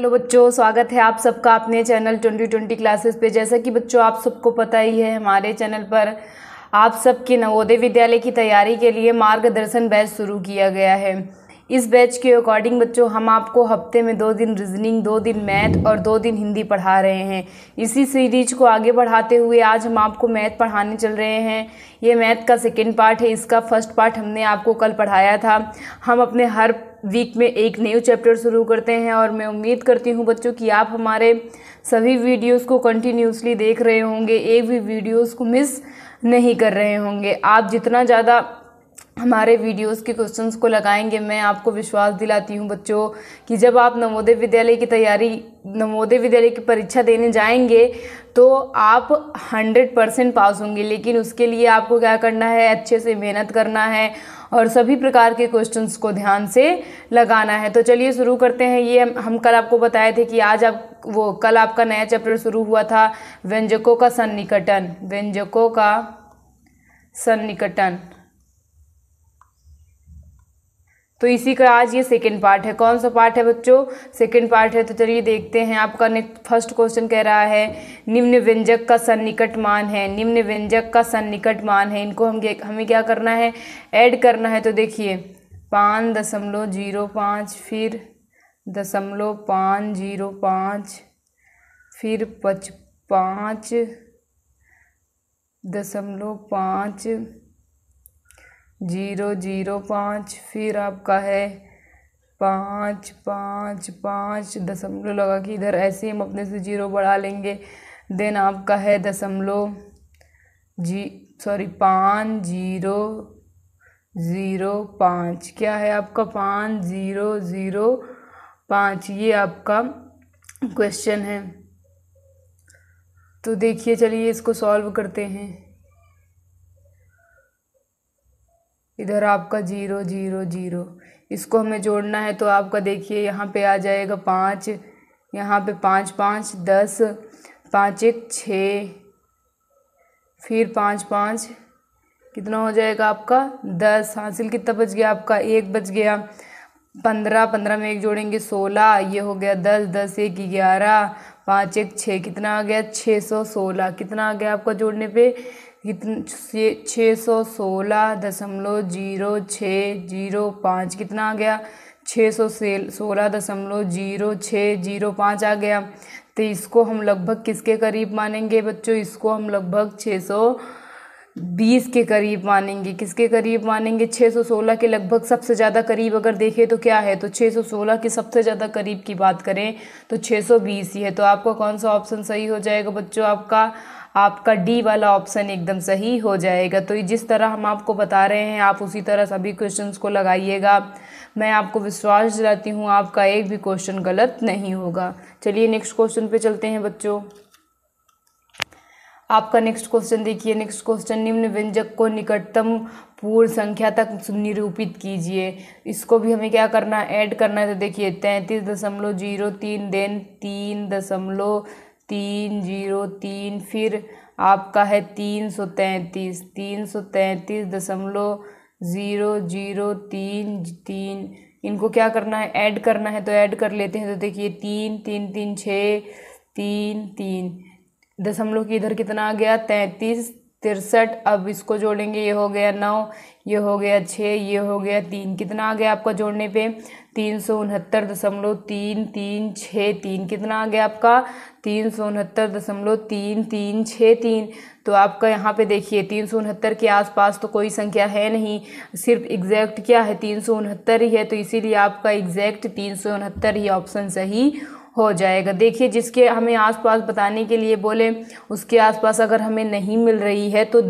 hello बच्चों स्वागत है आप सबका अपने चैनल ट्वेंटी ट्वेंटी क्लासेस पे जैसा कि बच्चों आप सबको पता ही है हमारे चैनल पर आप सबके नवोदय विद्यालय की तैयारी के लिए मार्गदर्शन बैच शुरू किया गया है इस बैच के अकॉर्डिंग बच्चों हम आपको हफ्ते में दो दिन रीजनिंग दो दिन मैथ और दो दिन हिंदी पढ़ा रहे हैं इसी सीरीज को आगे बढ़ाते हुए आज हम आपको मैथ पढ़ाने चल रहे हैं ये मैथ का सेकेंड पार्ट है इसका फर्स्ट पार्ट हमने आपको कल पढ़ाया था हम अपने हर वीक में एक न्यू चैप्टर शुरू करते हैं और मैं उम्मीद करती हूँ बच्चों कि आप हमारे सभी वीडियोस को कंटिन्यूसली देख रहे होंगे एक भी वीडियोस को मिस नहीं कर रहे होंगे आप जितना ज़्यादा हमारे वीडियोस के क्वेश्चंस को लगाएंगे मैं आपको विश्वास दिलाती हूँ बच्चों कि जब आप नवोदय विद्यालय की तैयारी नवोदय विद्यालय की परीक्षा देने जाएंगे तो आप 100 परसेंट पास होंगे लेकिन उसके लिए आपको क्या करना है अच्छे से मेहनत करना है और सभी प्रकार के क्वेश्चंस को ध्यान से लगाना है तो चलिए शुरू करते हैं ये हम कल आपको बताए थे कि आज आप वो कल आपका नया चैप्टर शुरू हुआ था व्यंजकों का सन्निकटन व्यंजकों का सन्निकटन तो इसी का आज ये सेकेंड पार्ट है कौन सा पार्ट है बच्चों सेकेंड पार्ट है तो चलिए देखते हैं आपका नेक्स्ट फर्स्ट क्वेश्चन कह रहा है निम्न व्यंजक का सन्निकट मान है निम्न व्यंजक का सन्निकट मान है इनको हम हमें क्या करना है ऐड करना है तो देखिए पाँच दशमलव जीरो पाँच फिर दशमलव पाँच जीरो पाँच फिर पच पाँच दशमलव पाँच जीरो जीरो पाँच फिर आपका है पाँच पाँच पाँच दशमलव लगा कि इधर ऐसे ही हम अपने से जीरो बढ़ा लेंगे देन आपका है दशमलव जी सॉरी पाँच जीरो ज़ीरो पाँच क्या है आपका पाँच ज़ीरो ज़ीरो पाँच ये आपका क्वेश्चन है तो देखिए चलिए इसको सॉल्व करते हैं इधर आपका जीरो जीरो जीरो इसको हमें जोड़ना है तो आपका देखिए यहाँ पे आ जाएगा पाँच यहाँ पे पाँच पाँच दस पाँच एक छः फिर पाँच पाँच कितना हो जाएगा आपका दस हासिल कितना बच गया आपका एक बच गया पंद्रह पंद्रह में एक जोड़ेंगे सोलह ये हो गया दस दस एक ग्यारह पाँच एक छः कितना आ गया छः सौ सोलह कितना आ गया आपका जोड़ने पे कितने छः सौ सोलह दशमलव जीरो छः जीरो पाँच कितना आ गया छः सौ सोलह दशमलव जीरो छः जीरो पाँच आ गया तो इसको हम लगभग किसके करीब मानेंगे बच्चों इसको हम लगभग छः सौ बीस के करीब मानेंगे किसके करीब मानेंगे छः सौ सोलह के लगभग सबसे ज़्यादा करीब अगर देखें तो क्या है तो छः सौ सोलह के सबसे ज़्यादा करीब की बात करें तो छः सौ बीस ही है तो आपका कौन सा ऑप्शन सही हो जाएगा बच्चों आपका आपका डी वाला ऑप्शन एकदम सही हो जाएगा तो जिस तरह हम आपको बता रहे हैं आप उसी तरह सभी क्वेश्चंस को लगाइएगा मैं आपको विश्वास दिलाती हूँ आपका एक भी क्वेश्चन गलत नहीं होगा चलिए नेक्स्ट क्वेश्चन पे चलते हैं बच्चों आपका नेक्स्ट क्वेश्चन देखिए नेक्स्ट क्वेश्चन निम्न व्यंजक को निकटतम पूर्ण संख्या तक निरूपित कीजिए इसको भी हमें क्या करना ऐड करना है तो देखिए तैंतीस दशमलव जीरो तीन देन तीन दशमलव तीन जीरो तीन फिर आपका है तीन सौ तैंतीस तीन सौ तैंतीस दशमलव ज़ीरो जीरो तीन तीन इनको क्या करना है ऐड करना है तो ऐड कर लेते हैं तो देखिए तीन तीन तीन छः तीन तीन दशमलव की इधर कितना आ गया तैंतीस तिरसठ अब इसको जोड़ेंगे ये हो गया नौ ये हो गया छः ये हो गया तीन कितना आ गया आपका जोड़ने पे तीन सौ उनहत्तर दशमलव तीन तीन छः तीन कितना आ गया आपका तीन सौ उनहत्तर दशमलव तीन तीन छः तीन तो आपका यहाँ पे देखिए तीन सौ उनहत्तर के आसपास तो कोई संख्या है नहीं सिर्फ एग्जैक्ट क्या है तीन सौ उनहत्तर ही है तो इसीलिए आपका एग्जैक्ट तीन सौ उनहत्तर ही ऑप्शन सही हो जाएगा देखिए जिसके हमें आसपास बताने के लिए बोले उसके आसपास अगर हमें नहीं मिल रही है तो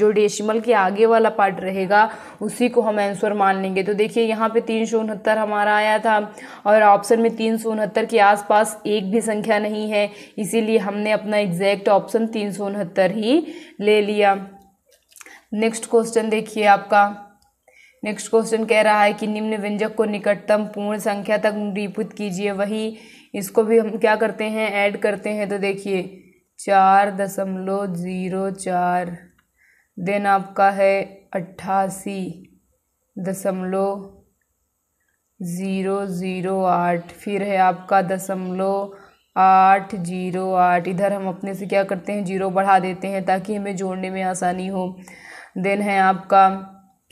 जो डेसिमल के आगे वाला पार्ट रहेगा उसी को हम आंसर मान लेंगे तो देखिए यहाँ पे तीन सौ उनहत्तर हमारा आया था और ऑप्शन में तीन सौ उनहत्तर के आसपास एक भी संख्या नहीं है इसीलिए हमने अपना एग्जैक्ट ऑप्शन तीन सौ उनहत्तर ही ले लिया नेक्स्ट क्वेश्चन देखिए आपका नेक्स्ट क्वेश्चन कह रहा है कि निम्न व्यंजक को निकटतम पूर्ण संख्या तक निरूपित कीजिए वही इसको भी हम क्या करते हैं ऐड करते हैं तो देखिए चार दशमलव ज़ीरो चार देन आपका है अट्ठासी दशमलव ज़ीरो ज़ीरो आठ फिर है आपका दशमलव आठ जीरो आठ इधर हम अपने से क्या करते हैं जीरो बढ़ा देते हैं ताकि हमें जोड़ने में आसानी हो देन है आपका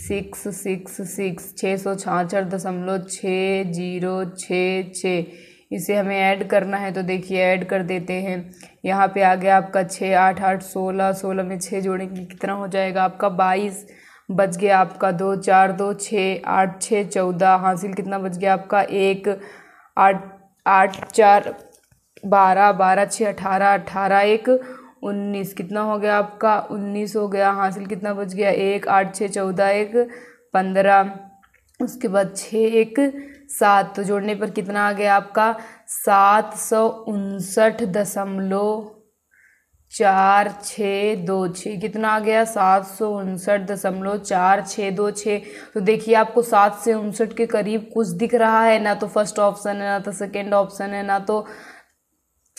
सिक्स सिक्स सिक्स छः सौ छाछठ दशमलव छः जीरो छः छः इसे हमें ऐड करना है तो देखिए ऐड कर देते हैं यहाँ पे आ गया आपका छः आठ आठ सोलह सोलह में छः जोड़ेंगे कितना हो जाएगा आपका बाईस बच गया आपका दो चार दो छः आठ छः चौदह हासिल कितना बच गया आपका एक आठ आठ चार बारह बारह छः अठारह अठारह एक उन्नीस कितना हो गया आपका उन्नीस हो गया हासिल कितना बच गया एक आठ छः चौदह एक पंद्रह उसके बाद छः एक सात तो जोड़ने पर कितना आ गया आपका सात सौ उनसठ दशमलव चार छः दो छः कितना आ गया सात सौ उनसठ दशमलव चार छः दो छः तो देखिए आपको सात से उनसठ के करीब कुछ दिख रहा है ना तो फर्स्ट ऑप्शन है ना तो सेकेंड ऑप्शन है ना तो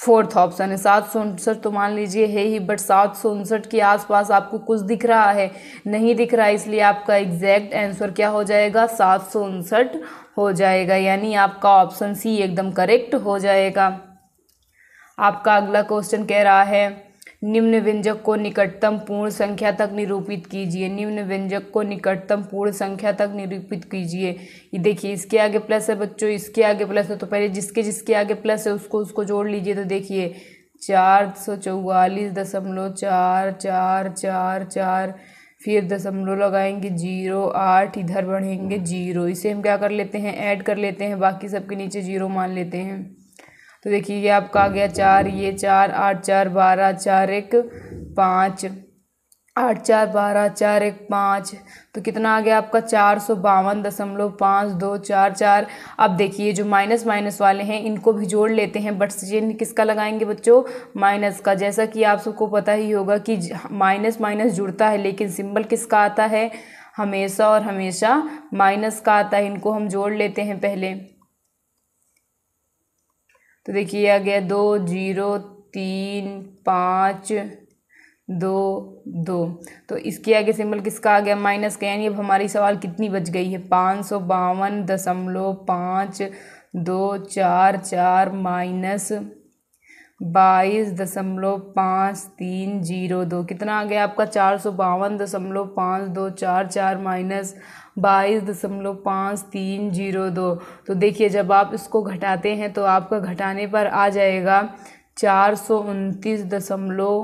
फोर्थ ऑप्शन है सात सौ उनसठ तो मान लीजिए है ही बट सात सौ उनसठ के आसपास आपको कुछ दिख रहा है नहीं दिख रहा है इसलिए आपका एग्जैक्ट आंसर क्या हो जाएगा सात सौ उनसठ हो जाएगा यानी आपका ऑप्शन सी एकदम करेक्ट हो जाएगा आपका अगला क्वेश्चन कह रहा है निम्न व्यंजक को निकटतम पूर्ण संख्या तक निरूपित कीजिए निम्न व्यंजक को निकटतम पूर्ण संख्या तक निरूपित कीजिए ये देखिए इसके आगे प्लस है बच्चों इसके आगे प्लस है तो पहले जिसके जिसके आगे प्लस है उसको उसको जोड़ लीजिए तो देखिए चार सौ चौवालीस दशमलव चार चार चार चार फिर दशमलव लगाएंगे जीरो आठ इधर बढ़ेंगे जीरो इसे हम क्या कर लेते हैं ऐड कर लेते हैं बाकी सबके नीचे जीरो मान लेते हैं तो देखिए ये आपका आ गया चार ये चार आठ चार बारह चार एक पाँच आठ चार बारह चार एक पाँच तो कितना आ गया आपका चार सौ बावन दशमलव पाँच दो चार चार अब देखिए जो माइनस माइनस वाले हैं इनको भी जोड़ लेते हैं बट चिन्ह किसका लगाएंगे बच्चों माइनस का जैसा कि आप सबको पता ही होगा कि माइनस माइनस जुड़ता है लेकिन सिंबल किसका आता है हमेशा और हमेशा माइनस का आता है इनको हम जोड़ लेते हैं पहले तो देखिए आ गया दो जीरो तीन पाँच दो दो तो इसके आगे सिंबल किसका आ गया माइनस का यानी अब हमारी सवाल कितनी बच गई है पाँच सौ बावन दशमलव पाँच दो चार चार माइनस बाईस दशमलव पाँच तीन जीरो दो कितना आ गया आपका चार सौ बावन दशमलव पाँच दो चार चार माइनस बाईस दशमलव पाँच तीन जीरो दो तो देखिए जब आप इसको घटाते हैं तो आपका घटाने पर आ जाएगा चार सौ उनतीस दशमलव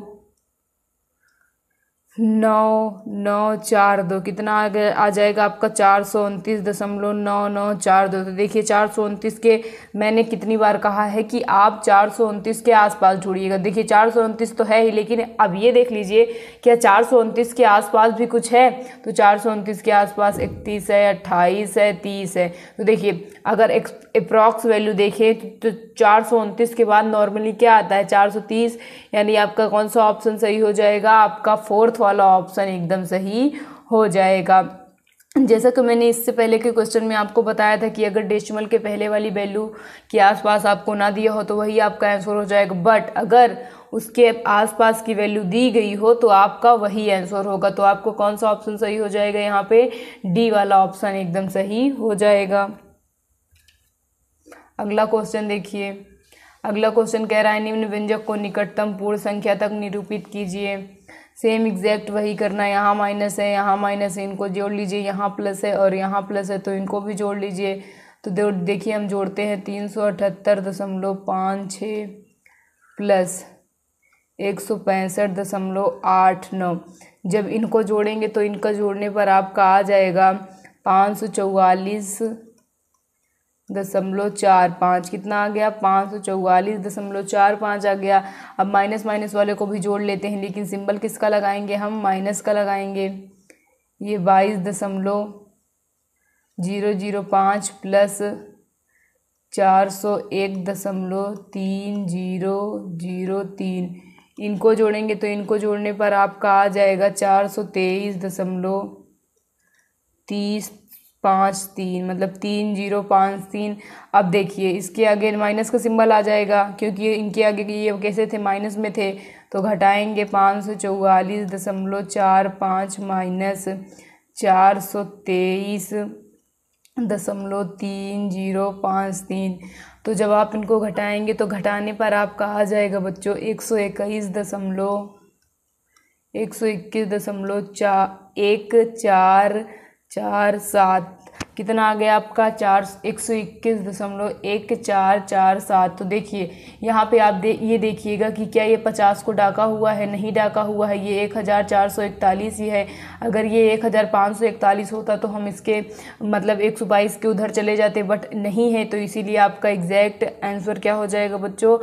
नौ नौ चार दो कितना आ गया आ जाएगा आपका चार सौ उनतीस दशमलव नौ नौ चार दो तो देखिए चार सौ उनतीस के मैंने कितनी बार कहा है कि आप चार सौ उनतीस के आसपास जुड़िएगा देखिए चार सौ उनतीस तो है ही लेकिन अब ये देख लीजिए क्या चार सौ उनतीस के आसपास भी कुछ है तो चार सौ उनतीस के आसपास इकतीस है अट्ठाईस है तीस है तो देखिए अगर अप्रॉक्स वैल्यू देखें तो चार सौ उनतीस के बाद नॉर्मली क्या आता है चार सौ तीस यानी आपका कौन सा ऑप्शन सही हो जाएगा आपका फोर्थ वाला ऑप्शन एकदम सही हो जाएगा जैसा कि मैंने इससे पहले के क्वेश्चन में आपको बताया था कि अगर डेसिमल के पहले वाली वैल्यू के आसपास आपको ना दिया हो तो वही आपका आंसर हो जाएगा बट अगर उसके आसपास की वैल्यू दी गई हो तो आपका वही आंसर होगा तो आपको कौन सा ऑप्शन सही हो जाएगा यहाँ पे डी वाला ऑप्शन एकदम सही हो जाएगा अगला क्वेश्चन देखिए अगला क्वेश्चन कह रहा है निम्न व्यंजक को निकटतम पूर्ण संख्या तक निरूपित कीजिए सेम एग्जैक्ट वही करना है यहाँ माइनस है यहाँ माइनस है इनको जोड़ लीजिए यहाँ प्लस है और यहाँ प्लस है तो इनको भी जोड़ लीजिए तो देखिए हम जोड़ते हैं तीन सौ अठहत्तर दशमलव पाँच छः प्लस एक सौ पैंसठ दशमलव आठ नौ जब इनको जोड़ेंगे तो इनका जोड़ने पर आपका आ जाएगा पाँच सौ चौवालीस दशमलव चार पाँच कितना आ गया पाँच सौ चौवालीस दशमलव चार पाँच आ गया अब माइनस माइनस वाले को भी जोड़ लेते हैं लेकिन सिंबल किसका लगाएंगे हम माइनस का लगाएंगे ये बाईस दशमलव जीरो जीरो पाँच प्लस चार सौ एक दशमलव तीन जीरो जीरो तीन इनको जोड़ेंगे तो इनको जोड़ने पर आपका आ जाएगा चार सौ तेईस दशमलव तीस पाँच तीन मतलब तीन जीरो पाँच तीन अब देखिए इसके आगे माइनस का सिंबल आ जाएगा क्योंकि इनके आगे ये कैसे थे माइनस में थे तो घटाएंगे पाँच सौ चौवालीस दशमलव चार पाँच माइनस चार सौ तेईस दशमलव तीन जीरो पाँच तीन तो जब आप इनको घटाएंगे तो घटाने पर आपका आ जाएगा बच्चों एक सौ इक्कीस दशमलव एक सौ इक्कीस दशमलव चार एक चार चार सात कितना आ गया आपका चार एक सौ इक्कीस दशमलव एक चार चार सात तो देखिए यहाँ पे आप दे ये देखिएगा कि क्या ये पचास को डाका हुआ है नहीं डाका हुआ है ये एक हज़ार चार सौ इकतालीस ही है अगर ये एक हज़ार पाँच सौ इकतालीस होता तो हम इसके मतलब एक सौ बाईस के उधर चले जाते बट नहीं है तो इसीलिए आपका एग्जैक्ट आंसर क्या हो जाएगा बच्चों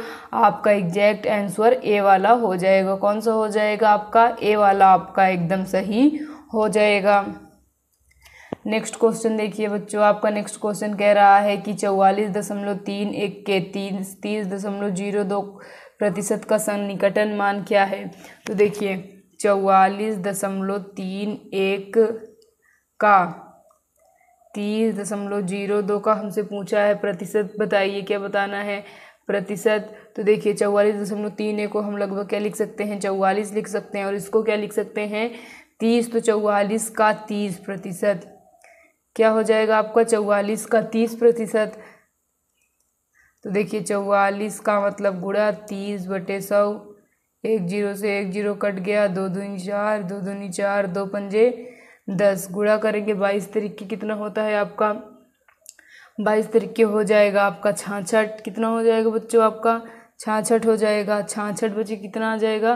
आपका एग्जैक्ट आंसर ए वाला हो जाएगा कौन सा हो जाएगा आपका ए वाला आपका एकदम सही हो जाएगा नेक्स्ट क्वेश्चन देखिए बच्चों आपका नेक्स्ट क्वेश्चन कह रहा है कि चौवालीस दशमलव तीन एक के तीन तीस दशमलव जीरो दो प्रतिशत का सन्निकटन मान क्या है तो देखिए चौवालीस दशमलव तीन एक का तीस दशमलव जीरो दो का हमसे पूछा है प्रतिशत बताइए क्या बताना है प्रतिशत तो देखिए चौवालीस दशमलव तीन एक को हम लगभग क्या लिख सकते हैं चौवालीस लिख सकते हैं और इसको क्या लिख सकते हैं तीस तो चौवालीस का तीस प्रतिशत क्या हो जाएगा आपका चौवालीस का तीस प्रतिशत तो देखिए चौवालीस का मतलब गुड़ा तीस बटे सौ एक जीरो से एक जीरो कट गया दो दूनी चार दो दूनी चार दो पंजे दस गुड़ा करेंगे बाईस तरीके कितना होता है आपका बाईस तरीके हो जाएगा आपका छाछठ कितना हो जाएगा बच्चों आपका छाछठ हो जाएगा छाछठ बच्चे कितना आ जाएगा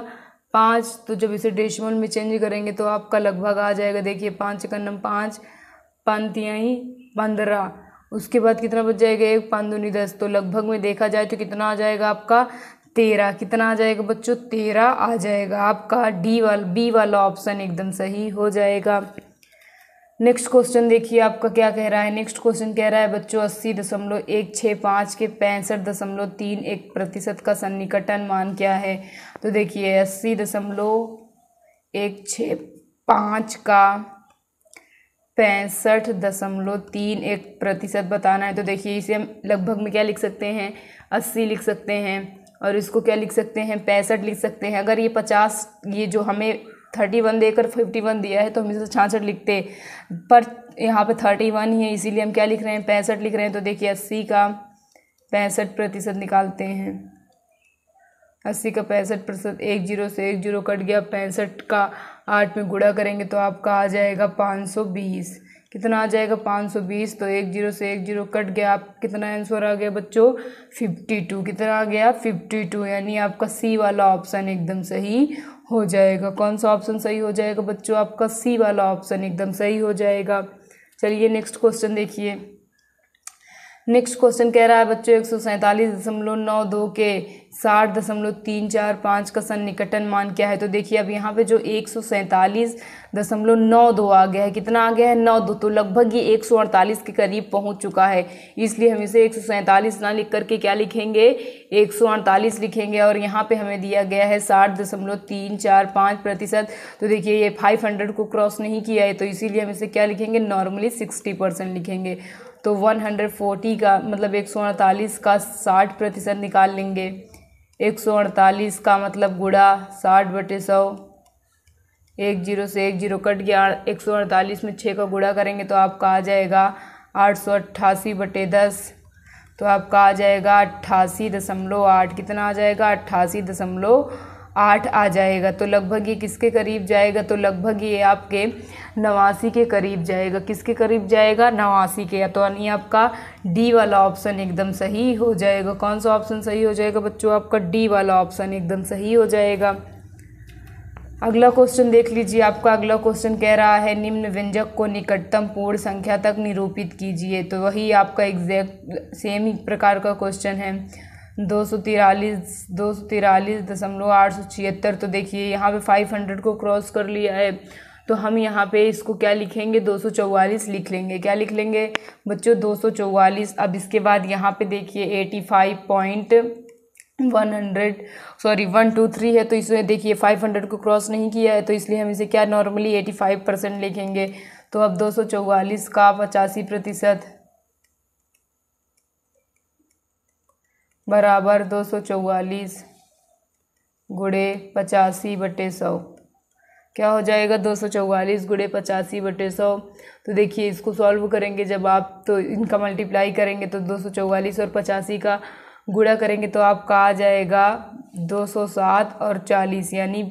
पाँच तो जब इसे डेसिमल में चेंज करेंगे तो आपका लगभग आ जाएगा देखिए पाँच का नम पाँच पंक्तियाँ पंद्रह उसके बाद कितना बच जाएगा एक पाँच दूनी दस तो लगभग में देखा जाए तो कितना आ जाएगा आपका तेरह कितना आ जाएगा बच्चों तेरह आ जाएगा आपका डी वाला बी वाला ऑप्शन एकदम सही हो जाएगा नेक्स्ट क्वेश्चन देखिए आपका क्या कह रहा है नेक्स्ट क्वेश्चन कह रहा है बच्चों अस्सी दशमलव एक छः पाँच के पैंसठ दशमलव तीन एक प्रतिशत का सन्निकटन मान क्या है तो देखिए अस्सी दशमलव एक छः पाँच का पैंसठ दशमलव तीन एक प्रतिशत बताना है तो देखिए इसे हम लगभग में क्या लिख सकते हैं अस्सी लिख सकते हैं और इसको क्या लिख सकते हैं पैंसठ लिख सकते हैं अगर ये पचास ये जो हमें थर्टी वन देकर फिफ्टी वन दिया है तो हम इसे छाछठ लिखते पर यहाँ पे थर्टी वन ही है इसीलिए हम क्या लिख रहे हैं पैंसठ लिख रहे हैं तो देखिए अस्सी का पैंसठ प्रतिशत निकालते हैं अस्सी का पैंसठ प्रतिशत एक जीरो से एक जीरो कट गया पैंसठ का आठ में गुड़ा करेंगे तो आपका आ जाएगा पाँच सौ बीस कितना आ जाएगा पाँच सौ बीस तो एक जीरो से एक जीरो कट गया आप कितना आंसर आ गया बच्चों फिफ्टी टू कितना आ गया फिफ्टी टू यानी आपका सी वाला ऑप्शन एकदम सही हो जाएगा कौन सा ऑप्शन सही हो जाएगा बच्चों आपका सी वाला ऑप्शन एकदम सही हो जाएगा चलिए नेक्स्ट क्वेश्चन देखिए नेक्स्ट क्वेश्चन कह रहा है बच्चों एक सौ सैंतालीस दशमलव नौ दो के साठ दशमलव तीन चार पाँच का सन्निकटन मान क्या है तो देखिए अब यहाँ पे जो एक सौ सैंतालीस दशमलव नौ दो आ गया है कितना आ गया है नौ दो तो लगभग ये एक सौ अड़तालीस के करीब पहुँच चुका है इसलिए हम इसे एक सौ सैंतालीस ना लिख करके क्या लिखेंगे एक सौ अड़तालीस लिखेंगे और यहाँ पर हमें दिया गया है साठ दशमलव तीन चार पाँच प्रतिशत तो देखिए ये फाइव हंड्रेड को क्रॉस नहीं किया है तो इसीलिए हम इसे क्या लिखेंगे नॉर्मली सिक्सटी परसेंट लिखेंगे तो 140 का मतलब एक का साठ प्रतिशत निकाल लेंगे एक का मतलब गुड़ा साठ बटे सौ एक जीरो से एक जीरो कट गया एक सौ अड़तालीस में छः का गुड़ा करेंगे तो आपका आ जाएगा आठ सौ अट्ठासी बटे दस तो आपका आ जाएगा अट्ठासी दशमलव आठ कितना आ जाएगा अट्ठासी दशमलव आठ आ जाएगा तो लगभग ये किसके करीब जाएगा तो लगभग ये आपके नवासी के करीब जाएगा किसके करीब जाएगा नवासी के या तो यानी आपका डी वाला ऑप्शन एकदम सही हो जाएगा कौन सा ऑप्शन सही हो जाएगा बच्चों आपका डी वाला ऑप्शन एकदम सही हो जाएगा अगला क्वेश्चन देख लीजिए आपका अगला क्वेश्चन कह रहा है निम्न व्यंजक को निकटतम पूर्ण संख्या तक निरूपित कीजिए तो वही आपका एग्जैक्ट सेम ही प्रकार का क्वेश्चन है दो सौ तिरालीस दो सौ तिरालीस दशमलव आठ सौ छिहत्तर तो देखिए यहाँ पे फाइव हंड्रेड को क्रॉस कर लिया है तो हम यहाँ पे इसको क्या लिखेंगे दो सौ चौवालीस लिख लेंगे क्या लिख लेंगे बच्चों दो सौ चौवालीस अब इसके बाद यहाँ पे देखिए eighty five point one hundred sorry one two three है तो इसमें देखिए फाइव हंड्रेड को क्रॉस नहीं किया है तो इसलिए हम इसे क्या नॉर्मली एटी फाइव परसेंट लिखेंगे तो अब दो सौ चौवालीस का पचासी प्रतिशत बराबर दो सौ चौवालीस गुड़े पचासी बटे सौ क्या हो जाएगा दो सौ चौवालीस गुड़े पचासी बटे सौ तो देखिए इसको सॉल्व करेंगे जब आप तो इनका मल्टीप्लाई करेंगे तो दो सौ चौवालीस और पचासी का गुड़ा करेंगे तो आपका आ जाएगा दो सौ सात और चालीस यानी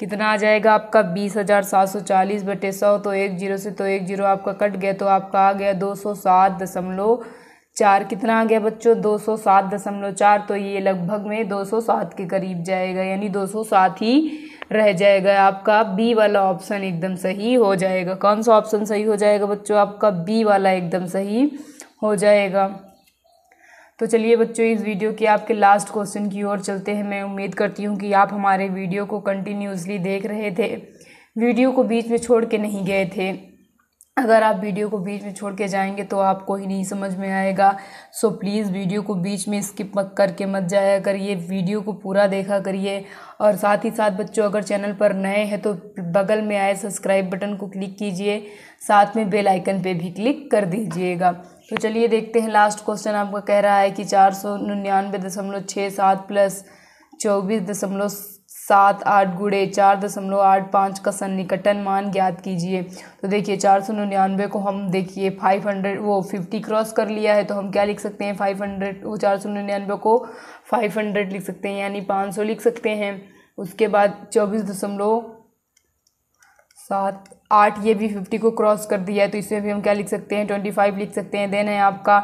कितना आ जाएगा आपका बीस हज़ार सात सौ चालीस बटे सौ तो एक जीरो से तो एक जीरो आपका कट गया तो आपका आ गया दो सौ सात दशमलव चार कितना आ गया बच्चों दो सौ सात दशमलव चार तो ये लगभग में दो सौ सात के करीब जाएगा यानी दो सौ सात ही रह जाएगा आपका बी वाला ऑप्शन एकदम सही हो जाएगा कौन सा ऑप्शन सही हो जाएगा बच्चों आपका बी वाला एकदम सही हो जाएगा तो चलिए बच्चों इस वीडियो के आपके लास्ट क्वेश्चन की ओर चलते हैं मैं उम्मीद करती हूँ कि आप हमारे वीडियो को कंटिन्यूसली देख रहे थे वीडियो को बीच में छोड़ के नहीं गए थे अगर आप वीडियो को बीच में छोड़ के जाएंगे तो आपको ही नहीं समझ में आएगा सो प्लीज़ वीडियो को बीच में स्किप मत करके मत जाया करिए वीडियो को पूरा देखा करिए और साथ ही साथ बच्चों अगर चैनल पर नए हैं तो बगल में आए सब्सक्राइब बटन को क्लिक कीजिए साथ में बेल आइकन पे भी क्लिक कर दीजिएगा तो चलिए देखते हैं लास्ट क्वेश्चन आपका कह रहा है कि चार सौ निन्यानवे दशमलव छः सात प्लस चौबीस दशमलव सात आठ गुड़े चार दशमलव आठ पाँच का सन्निकटन मान ज्ञात कीजिए तो देखिए चार सौ निन्यानवे को हम देखिए फाइव हंड्रेड वो फिफ्टी क्रॉस कर लिया है तो हम क्या लिख सकते हैं फाइव हंड्रेड वो चार सौ निन्यानवे को फाइव हंड्रेड लिख सकते हैं यानी पाँच सौ लिख सकते हैं उसके बाद चौबीस दशमलव सात आठ ये भी फिफ्टी को क्रॉस कर दिया है तो इसमें भी हम क्या लिख सकते हैं ट्वेंटी फाइव लिख सकते हैं देन है आपका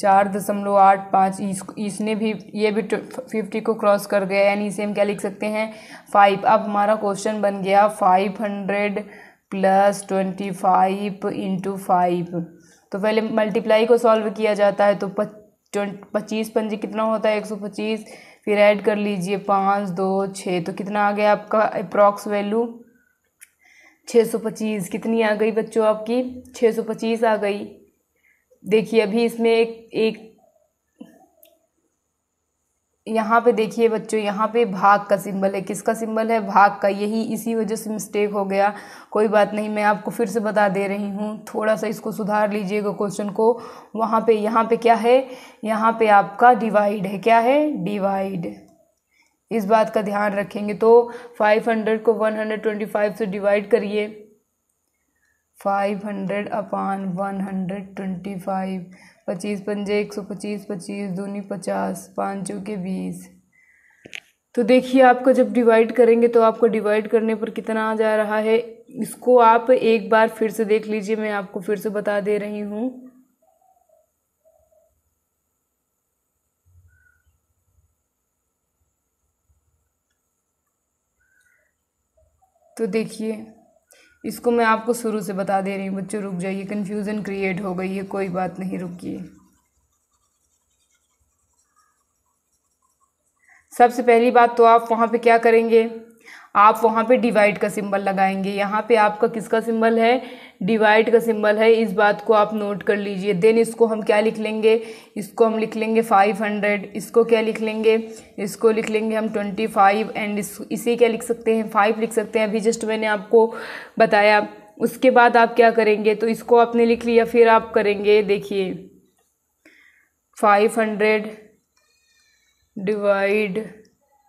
चार दशमलव आठ पाँच इस इसने भी ये भी फिफ्टी को क्रॉस कर गया यानी इसे हम क्या लिख सकते हैं फाइव अब हमारा क्वेश्चन बन गया five hundred plus twenty five into five तो पहले मल्टीप्लाई को सॉल्व किया जाता है तो पच्चीस पंजे कितना होता है एक सौ पच्चीस फिर ऐड कर लीजिए पाँच दो छः तो कितना आ गया आपका अप्रॉक्स वैल्यू छः सौ पच्चीस कितनी आ गई बच्चों आपकी छः सौ पच्चीस आ गई देखिए अभी इसमें एक एक यहाँ पे देखिए बच्चों यहाँ पे भाग का सिंबल है किसका सिंबल है भाग का यही इसी वजह से मिस्टेक हो गया कोई बात नहीं मैं आपको फिर से बता दे रही हूँ थोड़ा सा इसको सुधार लीजिएगा क्वेश्चन को वहाँ पे यहाँ पे क्या है यहाँ पे आपका डिवाइड है क्या है डिवाइड इस बात का ध्यान रखेंगे तो फाइव हंड्रेड को वन हंड्रेड ट्वेंटी फाइव से डिवाइड करिए five hundred upon one hundred twenty five पच्चीस पंजे एक सौ पच्चीस पच्चीस दूनी पचास पाँच के बीस तो देखिए आपको जब डिवाइड करेंगे तो आपको डिवाइड करने पर कितना आ जा रहा है इसको आप एक बार फिर से देख लीजिए मैं आपको फिर से बता दे रही हूँ तो देखिए इसको मैं आपको शुरू से बता दे रही हूँ बच्चों रुक जाइए कन्फ्यूज़न क्रिएट हो गई है कोई बात नहीं रुकिए सबसे पहली बात तो आप वहाँ पे क्या करेंगे आप वहाँ पे डिवाइड का सिंबल लगाएंगे यहाँ पे आपका किसका सिंबल है डिवाइड का सिंबल है इस बात को आप नोट कर लीजिए देन इसको हम क्या लिख लेंगे इसको हम लिख लेंगे फाइव हंड्रेड इसको क्या लिख लेंगे इसको लिख लेंगे हम ट्वेंटी फाइव एंड इस इसे क्या लिख सकते हैं फाइव लिख सकते हैं अभी जस्ट मैंने आपको बताया उसके बाद आप क्या करेंगे तो इसको आपने लिख लिया फिर आप करेंगे देखिए five hundred divide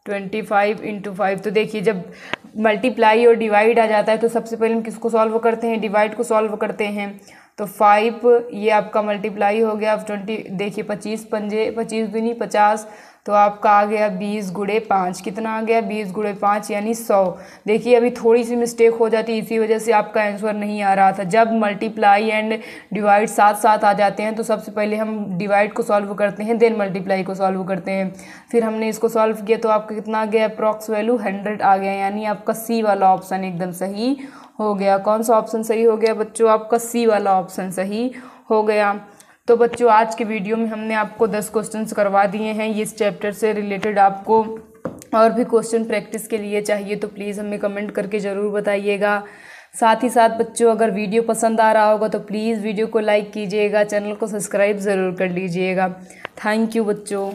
twenty five into five तो देखिए जब मल्टीप्लाई और डिवाइड आ जाता है तो सबसे पहले हम किसको सॉल्व करते हैं डिवाइड को सॉल्व करते हैं तो फाइव ये आपका मल्टीप्लाई हो गया अब ट्वेंटी देखिए पच्चीस पंजे पच्चीस ही पचास तो आपका आ गया बीस गुड़े पाँच कितना आ गया बीस गुड़े पाँच यानी सौ देखिए अभी थोड़ी सी मिस्टेक हो जाती है इसी वजह से आपका आंसर नहीं आ रहा था जब मल्टीप्लाई एंड डिवाइड साथ साथ आ जाते हैं तो सबसे पहले हम डिवाइड को सॉल्व करते हैं देन मल्टीप्लाई को सॉल्व करते हैं फिर हमने इसको सॉल्व किया तो आपका कितना आ गया अप्रॉक्स वैल्यू हंड्रेड आ गया यानी आपका सी वाला ऑप्शन एकदम सही हो गया कौन सा ऑप्शन सही हो गया बच्चों आपका सी वाला ऑप्शन सही हो गया तो बच्चों आज के वीडियो में हमने आपको दस क्वेश्चंस करवा दिए हैं इस चैप्टर से रिलेटेड आपको और भी क्वेश्चन प्रैक्टिस के लिए चाहिए तो प्लीज़ हमें कमेंट करके ज़रूर बताइएगा साथ ही साथ बच्चों अगर वीडियो पसंद आ रहा होगा तो प्लीज़ वीडियो को लाइक कीजिएगा चैनल को सब्सक्राइब ज़रूर कर लीजिएगा थैंक यू बच्चों